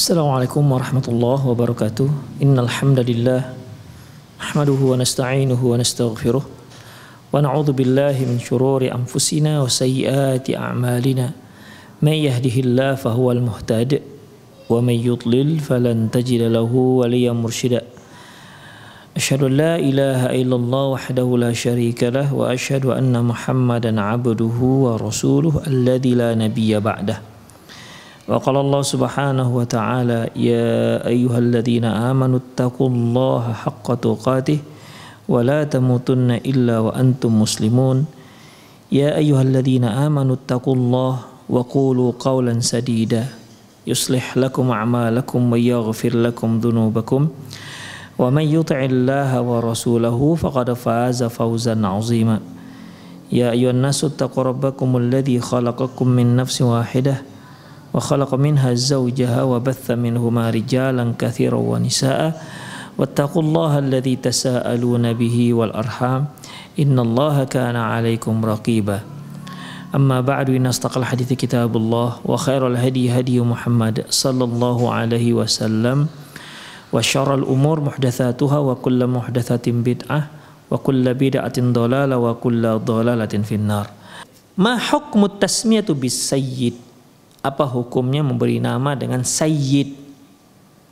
السلام عليكم ورحمة الله وبركاته إن الحمد لله نحمده ونستعينه ونستغفره ونعوذ بالله من شرور أنفسنا وسيئات أعمالنا من يهده الله فهو المهتد ومن يضلل فلن تجد له وليا مرشدا أشهد أن لا إله إلا الله وحده لا شريك له وأشهد أن محمدا عبده ورسوله الذي لا نبي بعده وقال الله سبحانه وتعالى يا أيها الذين آمنوا اتقوا الله حق تقاته ولا تموتن إلا وأنتم مسلمون يا أيها الذين آمنوا اتقوا الله وقولوا قولا سديدا يصلح لكم أعمالكم ويغفر لكم ذنوبكم ومن يطع الله ورسوله فقد فاز فوزا عظيما يا أيها الناس اتقوا ربكم الذي خلقكم من نفس واحده وخلق منها زوجها وبث منهما رجالا كثيرا ونساء واتقوا الله الذي تساءلون به والأرحام إن الله كان عليكم رقيبا أما بعد إن استقى الحديث كتاب الله وخير الهدي هدي محمد صلى الله عليه وسلم وشر الأمور محدثاتها وكل محدثة بدعة وكل بدعة ضلالة وكل ضلالة في النار ما حكم التسمية بالسيد apa hukumnya memberi nama dengan sayyid?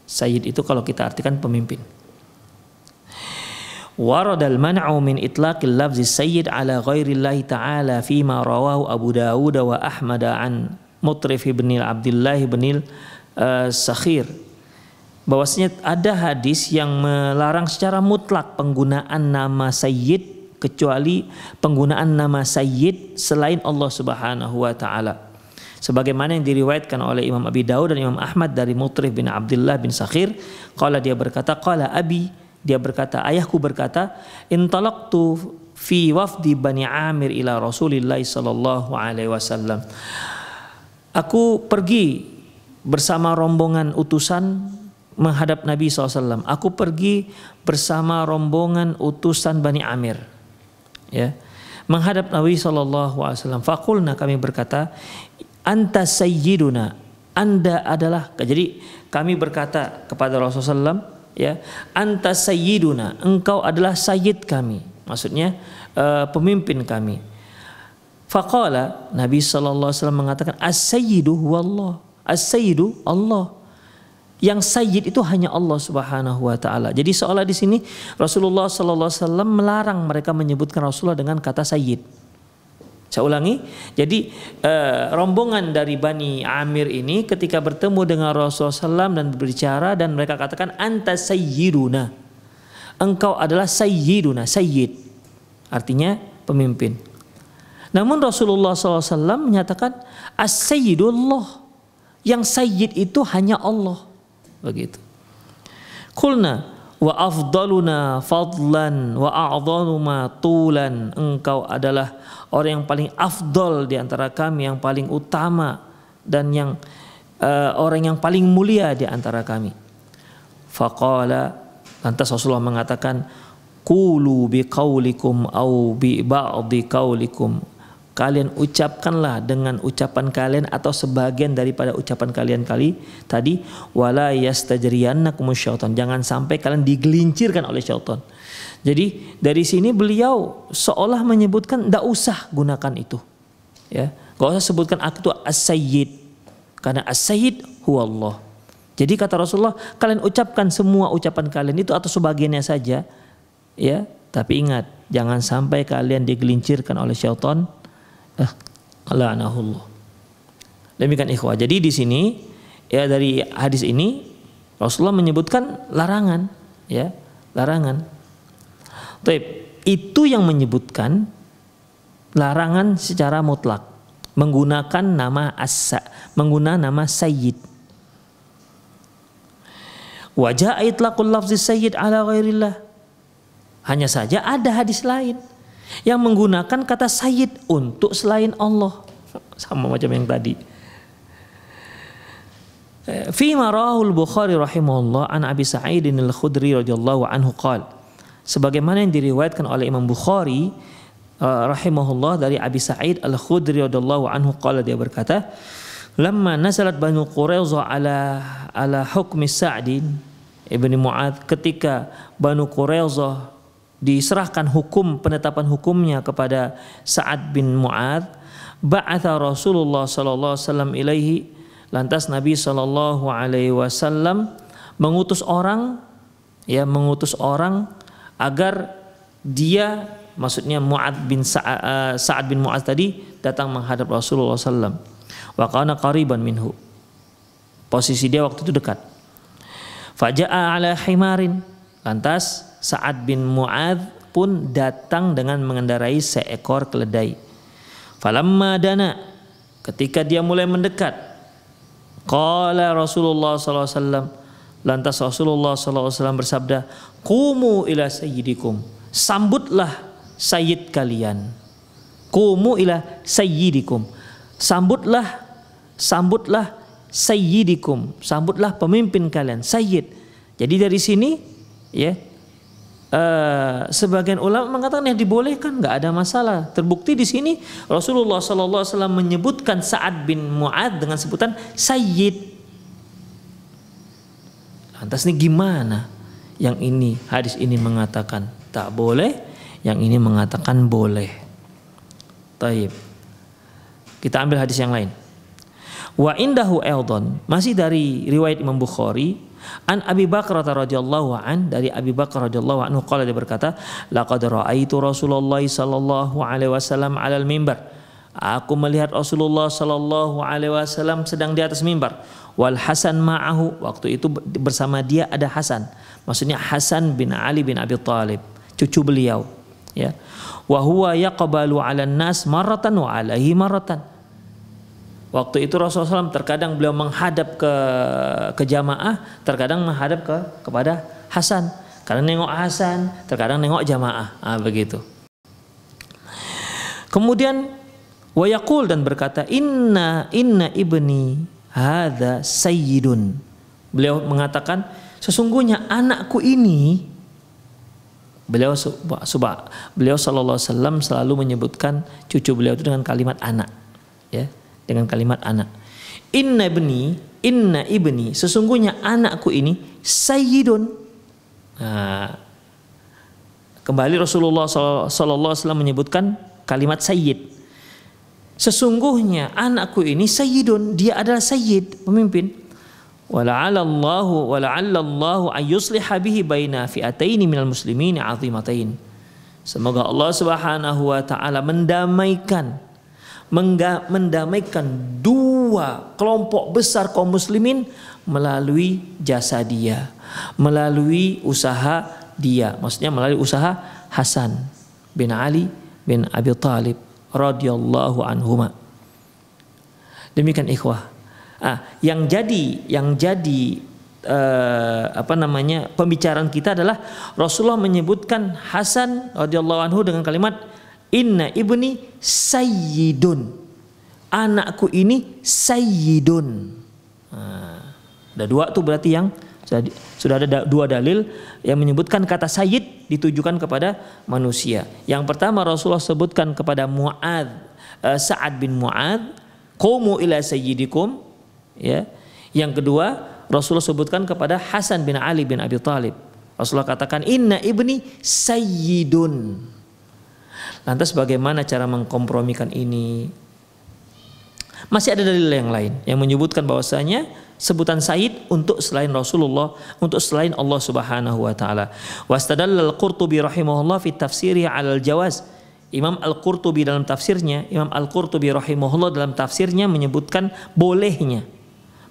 Sayyid itu kalau kita artikan pemimpin. ورد المنع من إطلاق اللفظ السيد على غير الله تعالى فيما رواه أبو داود وأحمد عن مطرف بن عبد الله بن السخير bahwasanya ada hadis yang melarang secara mutlak penggunaan nama sayyid kecuali penggunaan nama sayyid selain Allah Subhanahu wa taala sebagaimana yang diriwayatkan oleh Imam Abi Daud dan Imam Ahmad dari Mutrif bin Abdullah bin Sakhir qala dia berkata qala abi dia berkata ayahku berkata intalaqtu fi wafdi Bani Amir ila Rasulillah sallallahu alaihi wasallam aku pergi bersama rombongan utusan menghadap Nabi SAW. Aku pergi bersama rombongan utusan Bani Amir. Ya. Menghadap Nabi SAW. Fakulna kami berkata, anta sayyiduna anda adalah jadi kami berkata kepada Rasulullah SAW, ya anta sayyiduna engkau adalah sayyid kami maksudnya uh, pemimpin kami faqala Nabi sallallahu alaihi wasallam mengatakan as-sayyidu huwallah as-sayyidu Allah yang sayyid itu hanya Allah Subhanahu wa taala. Jadi seolah di sini Rasulullah sallallahu alaihi wasallam melarang mereka menyebutkan Rasulullah dengan kata sayyid. Saya ulangi. Jadi eh, rombongan dari Bani Amir ini ketika bertemu dengan Rasulullah SAW dan berbicara dan mereka katakan anta sayyiduna. Engkau adalah sayyiduna, sayyid. Artinya pemimpin. Namun Rasulullah SAW menyatakan as-sayyidullah. Yang sayyid itu hanya Allah. Begitu. Kulna wa afdaluna fadlan wa a'dhanuma tulan engkau adalah orang yang paling afdol di antara kami yang paling utama dan yang uh, orang yang paling mulia di antara kami faqala lantas Rasulullah mengatakan qulu biqaulikum au bi ba'di qaulikum kalian ucapkanlah dengan ucapan kalian atau sebagian daripada ucapan kalian kali tadi wala yastajriyannakum syaitan jangan sampai kalian digelincirkan oleh syaitan jadi dari sini beliau seolah menyebutkan tidak usah gunakan itu ya gak usah sebutkan aku itu as-sayyid karena as-sayyid huwa jadi kata Rasulullah kalian ucapkan semua ucapan kalian itu atau sebagiannya saja ya tapi ingat jangan sampai kalian digelincirkan oleh syaitan eh, la'anahullah. Demikian ikhwah. Jadi di sini ya dari hadis ini Rasulullah menyebutkan larangan ya, larangan. Taib, itu yang menyebutkan larangan secara mutlak menggunakan nama asa, menggunakan nama sayyid. Wajah aitlaqul lafzi sayyid ala ghairillah. Hanya saja ada hadis lain yang menggunakan kata sayyid untuk selain Allah sama macam yang tadi eh, fi marahul bukhari rahimahullah an abi sa'idin al-khudri radhiyallahu anhu qal sebagaimana yang diriwayatkan oleh Imam Bukhari eh, rahimahullah dari Abi Sa'id al-Khudri radhiyallahu anhu qala dia berkata lamma nasalat Banu Quraizah ala ala hukmi Sa'din Ibni Mu'ad ketika Banu Quraizah diserahkan hukum penetapan hukumnya kepada Sa'ad bin Mu'ad ba'atha Rasulullah sallallahu alaihi wasallam ilaihi lantas Nabi sallallahu alaihi wasallam mengutus orang ya mengutus orang agar dia maksudnya Mu'ad bin eh, Sa'ad bin Mu'ad tadi datang menghadap Rasulullah sallam wa kana qariban minhu posisi dia waktu itu dekat faja'a ala himarin lantas Sa'ad bin mu'ad pun datang dengan mengendarai seekor keledai. Falamma dana ketika dia mulai mendekat qala Rasulullah saw lantas Rasulullah saw bersabda kumu ila sayyidikum sambutlah sayyid kalian kumu ila sayyidikum sambutlah sambutlah sayyidikum sambutlah pemimpin kalian sayyid jadi dari sini ya Uh, sebagian ulama mengatakan yang dibolehkan nggak ada masalah. Terbukti di sini Rasulullah SAW menyebutkan Saad bin Muad dengan sebutan Sayyid. Lantas ini gimana? Yang ini hadis ini mengatakan tak boleh, yang ini mengatakan boleh. Taib. Kita ambil hadis yang lain. Wa indahu eldon masih dari riwayat Imam Bukhari An Abi Bakar radhiyallahu an dari Abi Bakar radhiyallahu anhu qala dia berkata, laqad raaitu Rasulullah sallallahu alaihi wasallam alal mimbar. Aku melihat Rasulullah sallallahu alaihi wasallam sedang di atas mimbar. Wal Hasan ma'ahu. Waktu itu bersama dia ada Hasan. Maksudnya Hasan bin Ali bin Abi Thalib, cucu beliau, ya. Wa huwa yaqbalu 'alan nas maratan wa alaihi maratan Waktu itu Rasulullah SAW terkadang beliau menghadap ke ke jamaah, terkadang menghadap ke kepada Hasan. karena nengok Hasan, terkadang nengok jamaah. Ah, begitu. Kemudian wayakul dan berkata, "Inna inna ibni Hada sayyidun." Beliau mengatakan, "Sesungguhnya anakku ini Beliau subah, beliau sallallahu alaihi selalu menyebutkan cucu beliau itu dengan kalimat anak. Ya, dengan kalimat anak. Inna ibni, inna ibni, sesungguhnya anakku ini sayyidun. Nah, kembali Rasulullah SAW menyebutkan kalimat sayyid. Sesungguhnya anakku ini sayyidun, dia adalah sayyid, pemimpin. Wala'alallahu wala'allallahu ayyusliha bihi baina fi'ataini minal muslimin azimatain. Semoga Allah Subhanahu wa taala mendamaikan mendamaikan dua kelompok besar kaum muslimin melalui jasa dia, melalui usaha dia, maksudnya melalui usaha Hasan bin Ali bin Abi Talib radhiyallahu anhuma. Demikian ikhwah. Ah, yang jadi yang jadi eh, apa namanya pembicaraan kita adalah Rasulullah menyebutkan Hasan radhiyallahu anhu dengan kalimat Inna ibni sayyidun. Anakku ini sayyidun. ada dua tuh berarti yang sudah ada dua dalil yang menyebutkan kata sayyid ditujukan kepada manusia. Yang pertama Rasulullah sebutkan kepada Muad eh, Sa'ad bin Muad, "Qumu ila sayyidikum." Ya. Yang kedua, Rasulullah sebutkan kepada Hasan bin Ali bin Abi Talib. Rasulullah katakan, "Inna ibni sayyidun." Lantas bagaimana cara mengkompromikan ini? Masih ada dalil yang lain yang menyebutkan bahwasanya sebutan Said untuk selain Rasulullah, untuk selain Allah Subhanahu wa taala. Wastadalla Al-Qurtubi rahimahullah fi tafsiri al jawaz. Imam Al-Qurtubi dalam tafsirnya, Imam Al-Qurtubi rahimahullah dalam tafsirnya menyebutkan bolehnya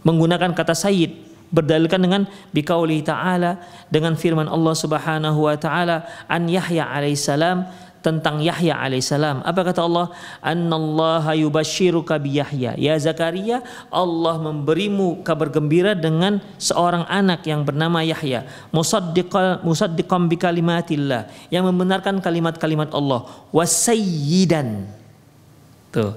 menggunakan kata sa'id berdalilkan dengan biqauli ta'ala dengan firman Allah Subhanahu wa taala an Yahya alaihissalam tentang Yahya alaihissalam. Apa kata Allah? Annallaha yubashiruka bi Yahya. Ya Zakaria, Allah memberimu kabar gembira dengan seorang anak yang bernama Yahya. musaddiqan bi kalimatillah, yang membenarkan kalimat-kalimat Allah. Wasayyidan. Tuh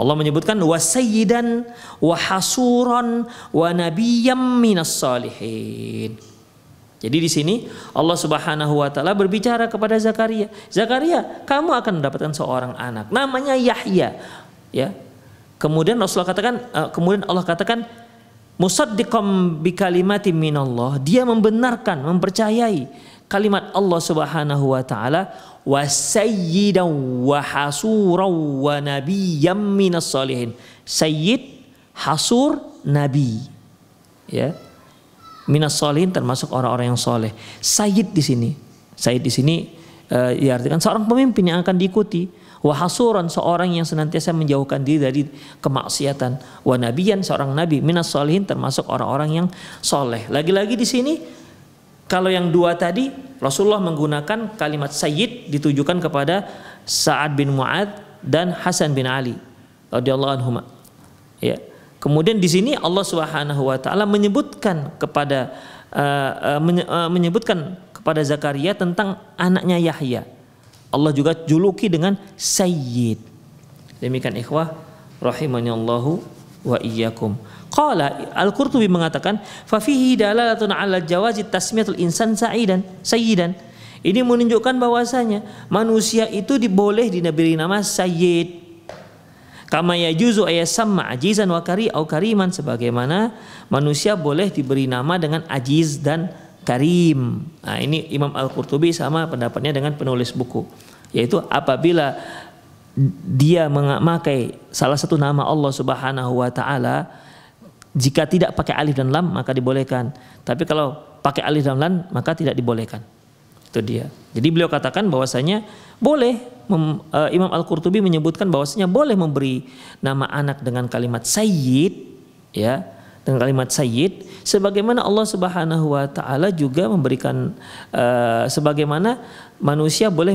Allah menyebutkan sayyidan wa hasuran wa nabiyyan minas salihin. Jadi di sini Allah Subhanahu wa taala berbicara kepada Zakaria. Zakaria, kamu akan mendapatkan seorang anak namanya Yahya, ya. Kemudian Rasulullah katakan eh, kemudian Allah katakan musaddiqan bi kalimati minallah. Dia membenarkan, mempercayai kalimat Allah Subhanahu wa taala wa sayyidan wa hasuran wa nabiyyan minas salihin. Sayyid, hasur, nabi. Ya. Minas salihin termasuk orang-orang yang soleh. Sayyid di sini. Sayyid di sini uh, artikan seorang pemimpin yang akan diikuti. Wahasuran seorang yang senantiasa menjauhkan diri dari kemaksiatan. Wa nabiyan seorang nabi minas salihin termasuk orang-orang yang soleh. Lagi-lagi di sini kalau yang dua tadi Rasulullah menggunakan kalimat sayyid ditujukan kepada Sa'ad bin Mu'ad dan Hasan bin Ali radhiyallahu anhuma. Ya. Kemudian di sini Allah Subhanahu wa taala menyebutkan kepada uh, uh, uh menyebutkan kepada Zakaria tentang anaknya Yahya. Allah juga juluki dengan Sayyid. Demikian ikhwah Allahu wa iyyakum. Qala Al-Qurtubi mengatakan fa fihi dalalatun ala jawazi tasmiyatul insan sa'idan sayyidan. Ini menunjukkan bahwasanya manusia itu diboleh diberi nama sayyid. Kama yajuzu ayasamma ajizan wa kari au kariman sebagaimana manusia boleh diberi nama dengan ajiz dan karim. Nah, ini Imam Al-Qurtubi sama pendapatnya dengan penulis buku yaitu apabila dia memakai salah satu nama Allah Subhanahu wa taala jika tidak pakai alif dan lam maka dibolehkan. Tapi kalau pakai alif dan lam maka tidak dibolehkan. Itu dia. Jadi beliau katakan bahwasanya boleh mem, e, Imam Al-Qurtubi menyebutkan bahwasanya boleh memberi nama anak dengan kalimat sayyid ya, dengan kalimat sayyid sebagaimana Allah Subhanahu wa taala juga memberikan e, sebagaimana manusia boleh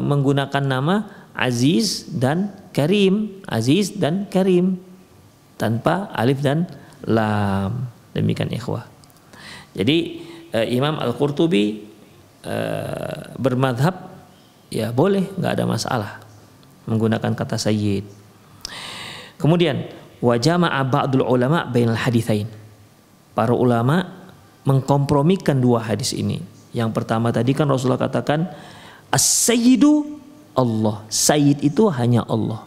menggunakan nama aziz dan karim, aziz dan karim tanpa alif dan lam. Demikian ikhwah. Jadi uh, Imam Al-Qurtubi uh, bermadhab ya boleh nggak ada masalah menggunakan kata sayyid. Kemudian wajama ba'dul ulama bainal hadithain. Para ulama mengkompromikan dua hadis ini. Yang pertama tadi kan Rasulullah katakan as-sayyidu Allah. Sayyid itu hanya Allah.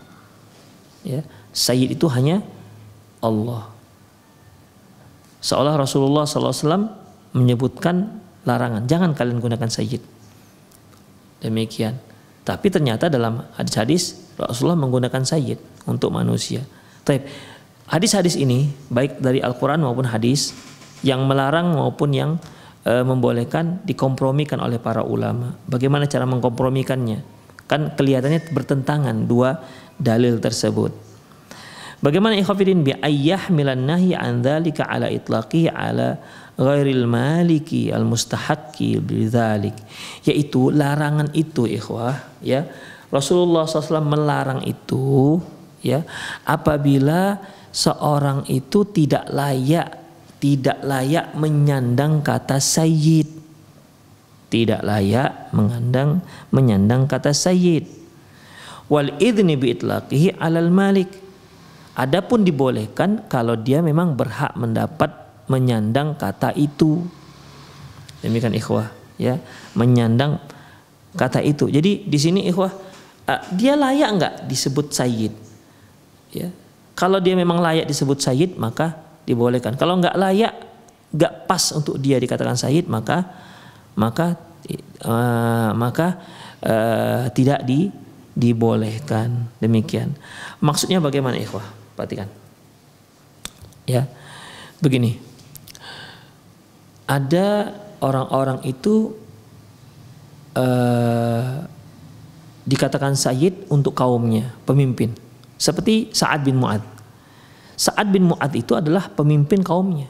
Ya, sayyid itu hanya Allah. Seolah Rasulullah SAW menyebutkan larangan, jangan kalian gunakan sayyid. Demikian. Tapi ternyata dalam hadis-hadis Rasulullah menggunakan sayyid untuk manusia. Tapi hadis-hadis ini baik dari Al-Quran maupun hadis yang melarang maupun yang e, membolehkan dikompromikan oleh para ulama. Bagaimana cara mengkompromikannya? Kan kelihatannya bertentangan dua dalil tersebut. Bagaimana ikhafidin bi ayyah milan nahi an dzalika ala itlaqi ala ghairil maliki al mustahaqqi bidzalik yaitu larangan itu ikhwah ya Rasulullah SAW melarang itu ya apabila seorang itu tidak layak tidak layak menyandang kata sayyid tidak layak mengandang menyandang kata sayyid wal idni bi itlaqihi alal malik Adapun dibolehkan kalau dia memang berhak mendapat menyandang kata itu. Demikian ikhwah ya, menyandang kata itu. Jadi di sini ikhwah eh, dia layak nggak disebut sayyid? Ya. Kalau dia memang layak disebut sayyid maka dibolehkan. Kalau nggak layak, nggak pas untuk dia dikatakan sayyid maka maka uh, maka uh, tidak di dibolehkan demikian. Maksudnya bagaimana ikhwah? Perhatikan. Ya. Begini. Ada orang-orang itu eh, dikatakan sayyid untuk kaumnya, pemimpin. Seperti Sa'ad bin Mu'ad. Sa'ad bin Mu'ad itu adalah pemimpin kaumnya.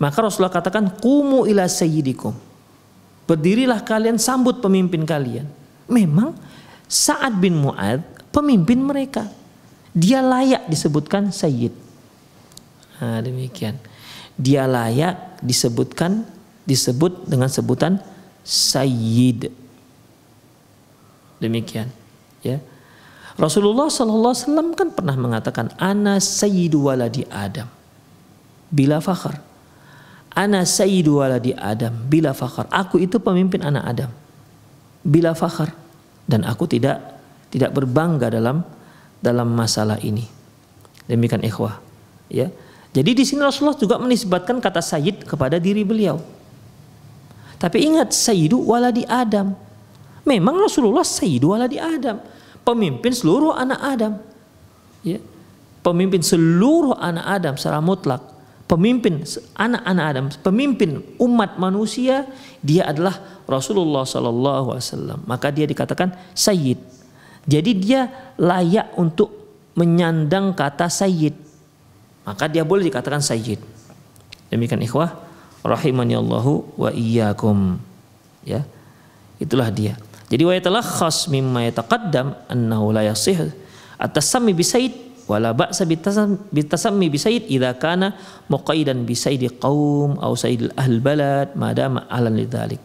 Maka Rasulullah katakan, Kumu ila sayyidikum. Berdirilah kalian sambut pemimpin kalian. Memang Sa'ad bin Mu'ad pemimpin mereka. Dia layak disebutkan sayyid. Nah, demikian. Dia layak disebutkan disebut dengan sebutan sayyid. Demikian, ya. Rasulullah Shallallahu Alaihi Wasallam kan pernah mengatakan ana sayyidu waladi Adam bila fakhr. Ana sayyidu waladi Adam bila fakhr. Aku itu pemimpin anak Adam bila fakhr dan aku tidak tidak berbangga dalam dalam masalah ini. Demikian ikhwah. Ya. Jadi di sini Rasulullah juga menisbatkan kata sayyid kepada diri beliau. Tapi ingat sayyidu waladi Adam. Memang Rasulullah sayyidu waladi Adam, pemimpin seluruh anak Adam. Ya. Pemimpin seluruh anak Adam secara mutlak. Pemimpin anak-anak Adam, pemimpin umat manusia, dia adalah Rasulullah Shallallahu Alaihi Wasallam. Maka dia dikatakan sayyid jadi dia layak untuk menyandang kata sayyid. Maka dia boleh dikatakan sayyid. Demikian ikhwah rahimani Allahu wa iyyakum. Ya. Itulah dia. Jadi wa yatalakhas mimma yataqaddam annahu la yasih at-tasammi bi sayyid wala ba'sa tasammi bi sayyid idza kana muqayyidan bi sayyid qaum aw sayyid ahl balad madama ahlan lidzalik.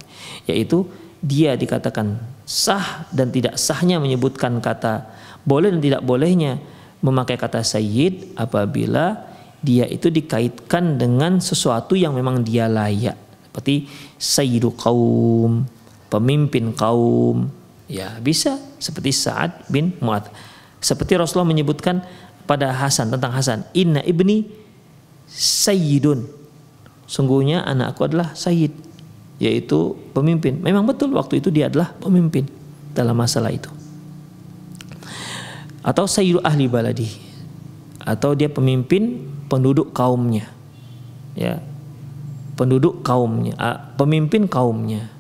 Yaitu dia dikatakan sah dan tidak sahnya menyebutkan kata boleh dan tidak bolehnya memakai kata sayyid apabila dia itu dikaitkan dengan sesuatu yang memang dia layak seperti sayyidu kaum pemimpin kaum ya bisa seperti saat bin Mu'ad seperti Rasulullah menyebutkan pada Hasan tentang Hasan inna ibni sayyidun sungguhnya anakku adalah sayyid yaitu pemimpin. Memang betul waktu itu dia adalah pemimpin dalam masalah itu. Atau sayyidu ahli baladi atau dia pemimpin penduduk kaumnya. Ya. Penduduk kaumnya, pemimpin kaumnya.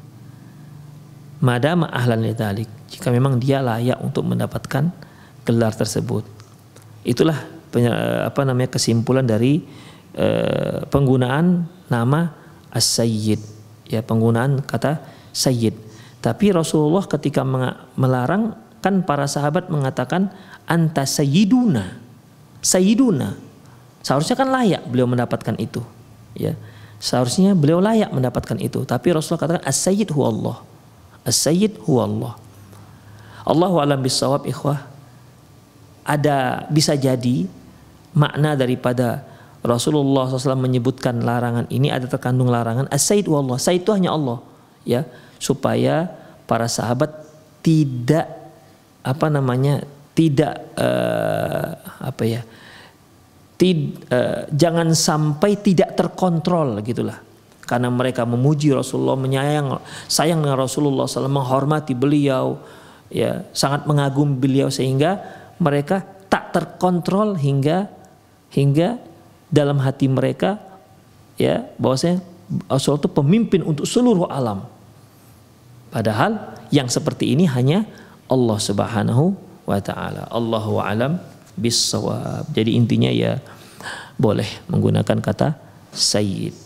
Madama ahlan lidzalik. Jika memang dia layak untuk mendapatkan gelar tersebut. Itulah e, apa namanya kesimpulan dari e, penggunaan nama as-sayyid ya penggunaan kata sayyid. Tapi Rasulullah ketika melarang kan para sahabat mengatakan anta sayyiduna. Sayyiduna. Seharusnya kan layak beliau mendapatkan itu, ya. Seharusnya beliau layak mendapatkan itu, tapi Rasulullah katakan as-sayyid huwa Allah. As-sayyid huwa Allah. Allahu alam bisawab ikhwah. Ada bisa jadi makna daripada Rasulullah SAW menyebutkan larangan ini ada terkandung larangan asaid said wallah. Said itu hanya Allah ya supaya para sahabat tidak apa namanya tidak uh, apa ya tid, uh, jangan sampai tidak terkontrol gitulah karena mereka memuji Rasulullah menyayang sayang dengan Rasulullah SAW menghormati beliau ya sangat mengagum beliau sehingga mereka tak terkontrol hingga hingga dalam hati mereka ya bahwasanya Rasulullah itu pemimpin untuk seluruh alam. Padahal yang seperti ini hanya Allah Subhanahu wa taala. Allahu alam bisawab. Jadi intinya ya boleh menggunakan kata sayyid.